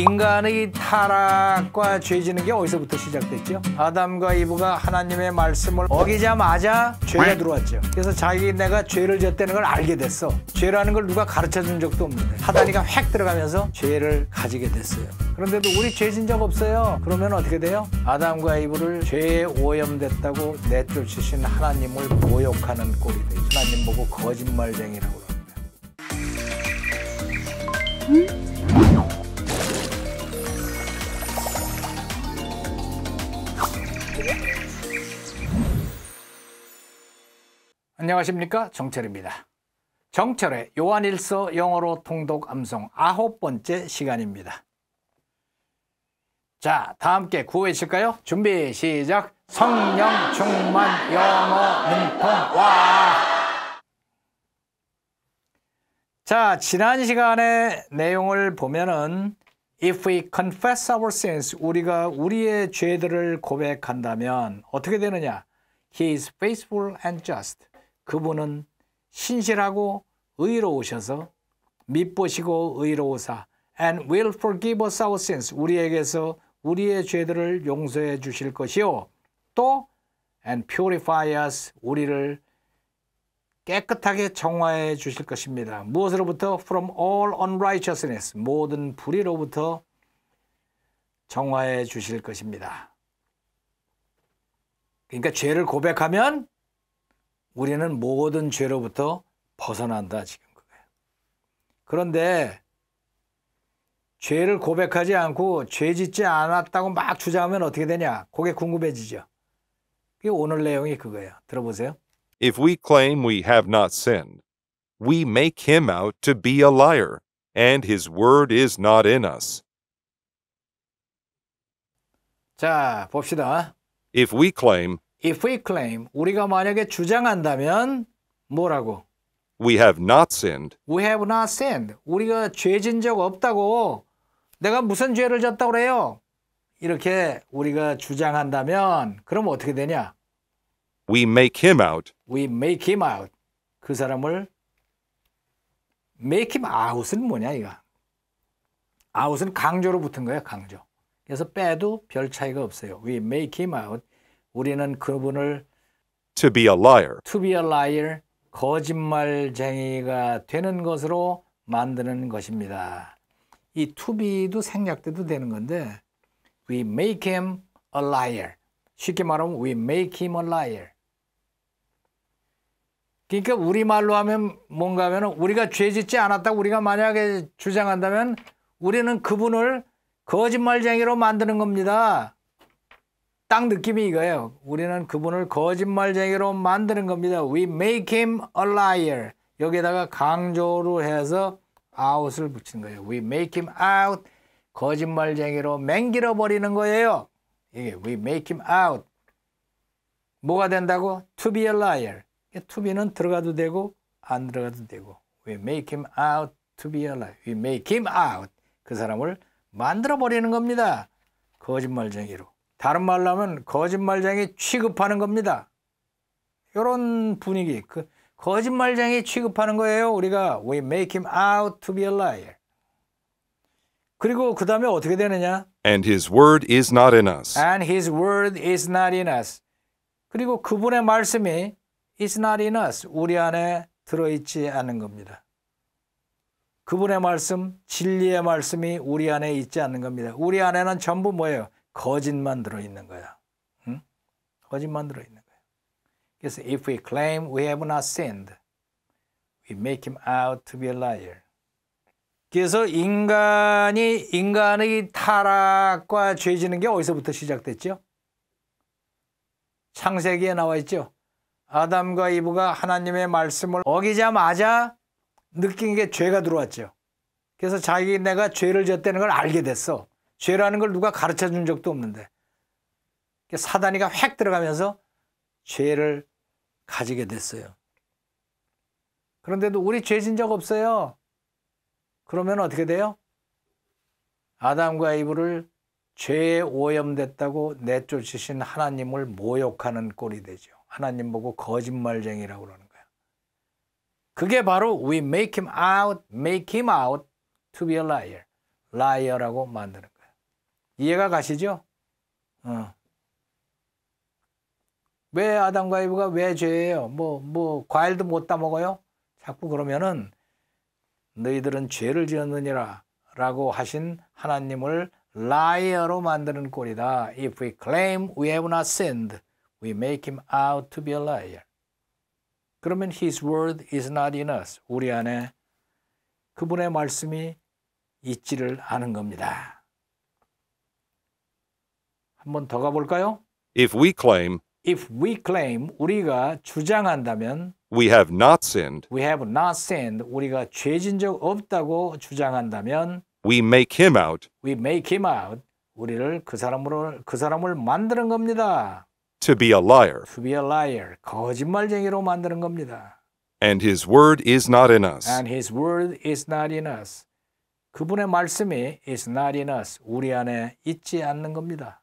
인간의 타락과 죄지는 게 어디서부터 시작됐죠? 아담과 이브가 하나님의 말씀을 어기자마자 죄가 들어왔죠. 그래서 자기내가 죄를 졌다는 걸 알게 됐어. 죄라는 걸 누가 가르쳐 준 적도 없는데 하단니가획 들어가면서 죄를 가지게 됐어요. 그런데도 우리 죄진 적 없어요. 그러면 어떻게 돼요? 아담과 이브를 죄에 오염됐다고 내쫓으신 하나님을 모욕하는 꼴이 돼요. 하나님 보고 거짓말쟁이라고 그럽니다. 음? 안녕하십니까 정철입니다. 정철의 요한일서 영어로 통독 암송 아홉 번째 시간입니다. 자, 다 함께 구호하실까요? 준비 시작! 성령 충만 영어 능통 와! 자, 지난 시간의 내용을 보면은 If we confess our sins, 우리가 우리의 죄들을 고백한다면 어떻게 되느냐? He is faithful and just. 그분은 신실하고 의로우셔서 믿보시고 의로우사 and will forgive us our sins 우리에게서 우리의 죄들을 용서해 주실 것이요 또 and purify us 우리를 깨끗하게 정화해 주실 것입니다. 무엇으로부터 from all unrighteousness 모든 불의로부터 정화해 주실 것입니다. 그러니까 죄를 고백하면 우리는 모든 죄로부터 벗어난다 지금 그거예요. 그런데 죄를 고백하지 않고 죄 짓지 않았다고 막 주장하면 어떻게 되냐? 그게 궁금해지죠. 그게 오늘 내용이 그거예요. 들어보세요. If we claim we have not sinned, we make him out to be a liar, and his word is not in us. 자, 봅시다. If we claim if we claim 우리가 만약에 주장한다면 뭐라고? We have not sinned. We have not sinned. 우리가 죄진 적 없다고. 내가 무슨 죄를 졌다고 그래요? 이렇게 우리가 주장한다면 그럼 어떻게 되냐? We make him out. We make him out. 그 사람을 make him out은 뭐냐 이거. out은 강조로 붙은 거예요, 강조. 그래서 빼도 별 차이가 없어요. We make him out. 우리는 그분을 to be a liar. to be a liar 거짓말쟁이가 되는 것으로 만드는 것입니다. 이 to be도 생략돼도 되는 건데 we make him a liar. 쉽게 말하면 we make him a liar. 그러니까 우리말로 하면 뭔가 면 우리가 죄 짓지 않았다 우리가 만약에 주장한다면 우리는 그분을 거짓말쟁이로 만드는 겁니다. 딱 느낌이 이거예요. 우리는 그분을 거짓말쟁이로 만드는 겁니다. We make him a liar. 여기에다가 강조로 해서 out을 붙인 거예요. We make him out. 거짓말쟁이로 맹길어 버리는 거예요. 이게 예, we make him out. 뭐가 된다고? To be a liar. To be는 들어가도 되고 안 들어가도 되고. We make him out to be a liar. We make him out. 그 사람을 만들어 버리는 겁니다. 거짓말쟁이로. 다른 말로 하면 거짓말쟁이 취급하는 겁니다. 이런 분위기. 그 거짓말쟁이 취급하는 거예요. 우리가 we make him out to be a liar. 그리고 그 다음에 어떻게 되느냐? And his word is not in us. And his word is not in us. 그리고 그분의 말씀이 is not in us. 우리 안에 들어있지 않은 겁니다. 그분의 말씀, 진리의 말씀이 우리 안에 있지 않는 겁니다. 우리 안에는 전부 뭐예요? 거짓만 들어있는 거야. 응? 거짓만 들어있는 거야. 그래서 if we claim we have not sinned, we make him out to be a liar. 그래서 인간이 인간의 타락과 죄지는 게 어디서부터 시작됐죠? 창세기에 나와 있죠. 아담과 이브가 하나님의 말씀을 어기자마자 느낀 게 죄가 들어왔죠. 그래서 자기네가 죄를 졌다는 걸 알게 됐어. 죄라는 걸 누가 가르쳐 준 적도 없는데 사단이가 획 들어가면서 죄를 가지게 됐어요. 그런데도 우리 죄진 적 없어요. 그러면 어떻게 돼요? 아담과 이브를 죄에 오염됐다고 내쫓으신 하나님을 모욕하는 꼴이 되죠. 하나님 보고 거짓말쟁이라고 그러는 거야. 그게 바로 we make him out, make him out to be a liar. liar라고 만드는 거예요. 이해가 가시죠? 어. 왜 아담과 이브가 왜 죄예요? 뭐, 뭐, 과일도 못 따먹어요? 자꾸 그러면은 너희들은 죄를 지었느니라 라고 하신 하나님을 라이어로 만드는 꼴이다. If we claim we have not sinned, we make him out to be a liar. 그러면 his word is not in us. 우리 안에 그분의 말씀이 있지를 않은 겁니다. 한번 더 가볼까요? If we claim, If we claim 우리가 주장한다면 we have not sinned, we have not sinned 우리가 죄진 적 없다고 주장한다면 we make him out we make him out 우리를 그 사람으로 그 사람을 만드는 겁니다. to be a liar, to be a liar 거짓말쟁이로 만드는 겁니다. and his word is not in us. And his word is not in us 그분의 말씀이 is not in us 우리 안에 있지 않는 겁니다.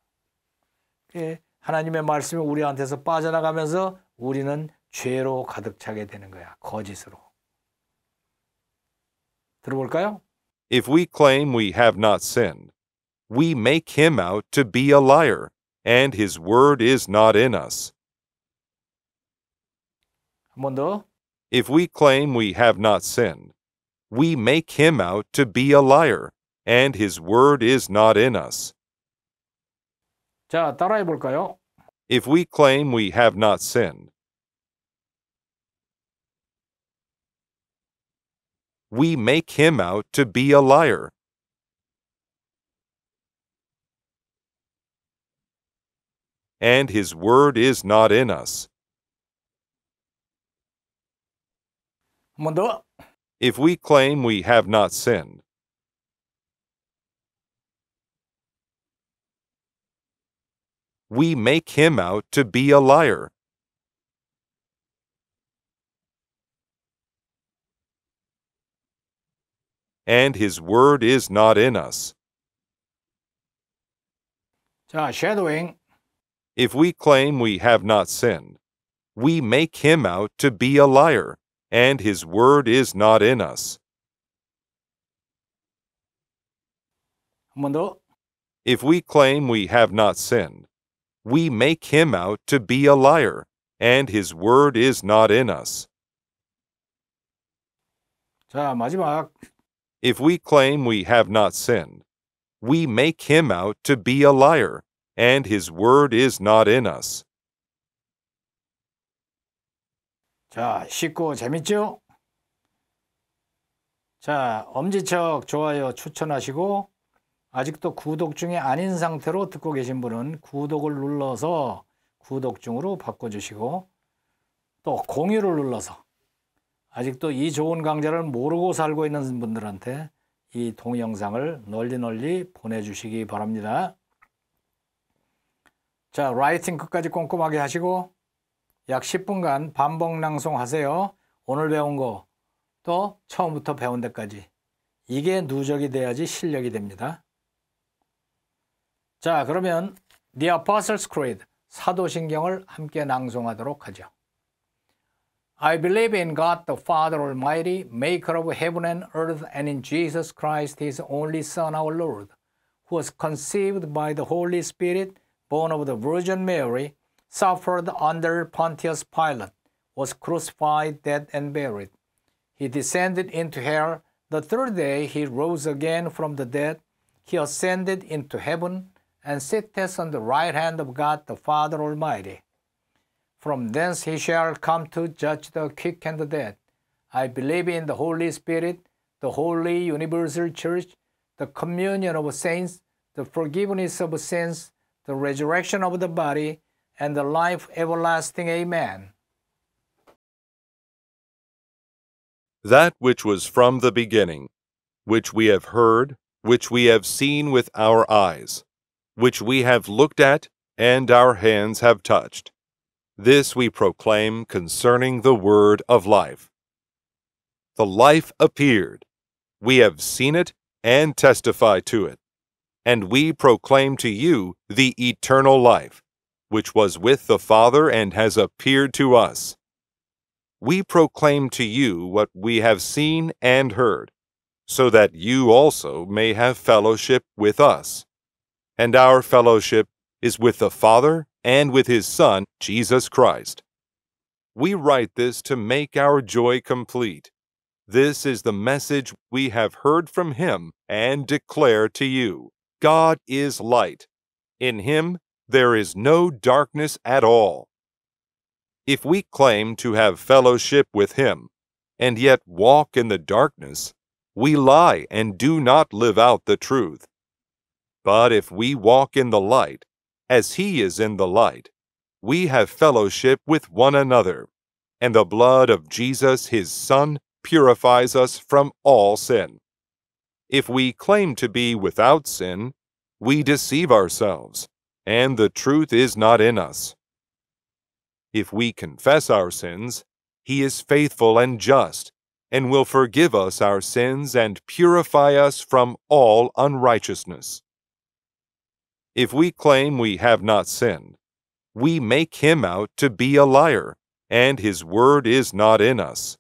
하나님의 말씀이 우리한테서 빠져나가면서 우리는 죄로 가득 차게 되는 거야. 거짓으로. 들어볼까요? If we claim we have not sinned, we make him out to be a liar, and his word is not in us. 한번 더. If we claim we have not sinned, we make him out to be a liar, and his word is not in us. 자, 따라해 볼까요? If we claim we have not sinned, we make him out to be a liar. And his word is not in us. If we claim we have not sinned, we make him out to be a liar. And his word is not in us. If we claim we have not sinned, we make him out to be a liar, and his word is not in us. If we claim we have not sinned, we make him out to be a liar, and his word is not in us. 자, 마지막. If we claim we have not sinned, we make him out to be a liar, and his word is not in us. 자, 쉽고 재밌죠? 자, 엄지척 좋아요 추천하시고 아직도 구독 중이 아닌 상태로 듣고 계신 분은 구독을 눌러서 구독 중으로 바꿔주시고 또 공유를 눌러서 아직도 이 좋은 강좌를 모르고 살고 있는 분들한테 이 동영상을 널리 널리 보내주시기 바랍니다. 자, 라이팅 끝까지 꼼꼼하게 하시고 약 10분간 반복 낭송하세요. 오늘 배운 거 또 처음부터 배운 데까지 이게 누적이 돼야지 실력이 됩니다. 자, 그러면 The Apostles' Creed, 사도신경을 함께 낭송하도록 하죠. I believe in God the Father Almighty, maker of heaven and earth, and in Jesus Christ, his only Son, our Lord, who was conceived by the Holy Spirit, born of the Virgin Mary, suffered under Pontius Pilate, was crucified, dead, and buried. He descended into hell. The third day he rose again from the dead. He ascended into heaven and sitteth on the right hand of God the Father Almighty. From thence he shall come to judge the quick and the dead. I believe in the Holy Spirit, the holy universal church, the communion of saints, the forgiveness of sins, the resurrection of the body, and the life everlasting. Amen. That which was from the beginning, which we have heard, which we have seen with our eyes which we have looked at and our hands have touched. This we proclaim concerning the word of life. The life appeared. We have seen it and testify to it. And we proclaim to you the eternal life, which was with the Father and has appeared to us. We proclaim to you what we have seen and heard, so that you also may have fellowship with us and our fellowship is with the Father and with his Son, Jesus Christ. We write this to make our joy complete. This is the message we have heard from him and declare to you. God is light. In him there is no darkness at all. If we claim to have fellowship with him, and yet walk in the darkness, we lie and do not live out the truth. But if we walk in the light, as he is in the light, we have fellowship with one another, and the blood of Jesus his Son purifies us from all sin. If we claim to be without sin, we deceive ourselves, and the truth is not in us. If we confess our sins, he is faithful and just, and will forgive us our sins and purify us from all unrighteousness. If we claim we have not sinned, we make him out to be a liar, and his word is not in us.